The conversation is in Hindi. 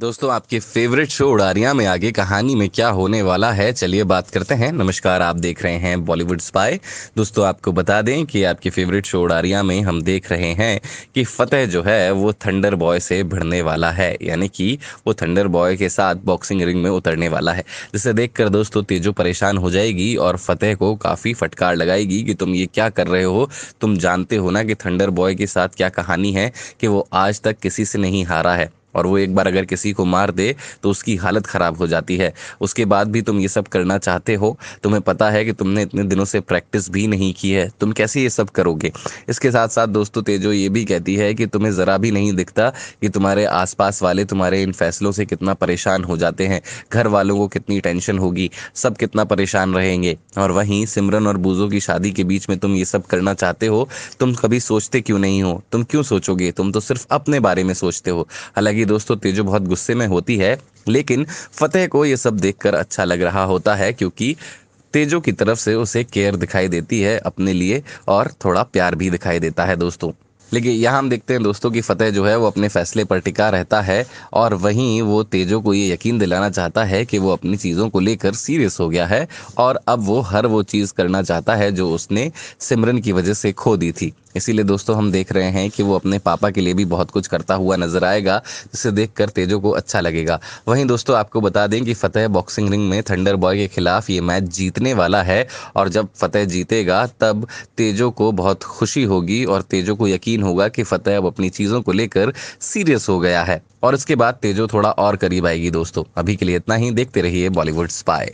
दोस्तों आपके फेवरेट शो उड़ारिया में आगे कहानी में क्या होने वाला है चलिए बात करते हैं नमस्कार आप देख रहे हैं बॉलीवुड स्पाई दोस्तों आपको बता दें कि आपके फेवरेट शो उड़ारिया में हम देख रहे हैं कि फतेह जो है वो थंडर बॉय से भिड़ने वाला है यानी कि वो थंडर बॉय के साथ बॉक्सिंग रिंग में उतरने वाला है जिसे देख कर दोस्तों तेजो परेशान हो जाएगी और फतेह को काफ़ी फटकार लगाएगी कि तुम ये क्या कर रहे हो तुम जानते हो ना कि थंडर बॉय के साथ क्या कहानी है कि वो आज तक किसी से नहीं हारा है और वो एक बार अगर किसी को मार दे तो उसकी हालत ख़राब हो जाती है उसके बाद भी तुम ये सब करना चाहते हो तुम्हें पता है कि तुमने इतने दिनों से प्रैक्टिस भी नहीं की है तुम कैसे ये सब करोगे इसके साथ साथ दोस्तों तेजो ये भी कहती है कि तुम्हें ज़रा भी नहीं दिखता कि तुम्हारे आसपास वाले तुम्हारे इन फैसलों से कितना परेशान हो जाते हैं घर वालों को कितनी टेंशन होगी सब कितना परेशान रहेंगे और वहीं सिमरन और बूजो की शादी के बीच में तुम ये सब करना चाहते हो तुम कभी सोचते क्यों नहीं हो तुम क्यों सोचोगे तुम तो सिर्फ अपने बारे में सोचते हो हालांकि कि दोस्तों तेजो बहुत गुस्से में होती है लेकिन फतेह को ये सब देखकर अच्छा लग रहा होता है क्योंकि तेजो की तरफ से उसे केयर दिखाई देती है अपने लिए और थोड़ा प्यार भी दिखाई देता है दोस्तों लेकिन यहाँ हम देखते हैं दोस्तों कि फतेह जो है वो अपने फैसले पर टिका रहता है और वहीं वो तेजो को ये यकीन दिलाना चाहता है कि वो अपनी चीज़ों को लेकर सीरियस हो गया है और अब वो हर वो चीज़ करना चाहता है जो उसने सिमरन की वजह से खो दी थी इसीलिए दोस्तों हम देख रहे हैं कि वो अपने पापा के लिए भी बहुत कुछ करता हुआ नजर आएगा जिसे देखकर तेजो को अच्छा लगेगा वहीं दोस्तों आपको बता दें कि फतेह बॉक्सिंग रिंग में थंडर बॉय के खिलाफ ये मैच जीतने वाला है और जब फतेह जीतेगा तब तेजो को बहुत खुशी होगी और तेजो को यकीन होगा कि फतेह अब अपनी चीज़ों को लेकर सीरियस हो गया है और इसके बाद तेजो थोड़ा और करीब आएगी दोस्तों अभी के लिए इतना ही देखते रहिए बॉलीवुड स्पाई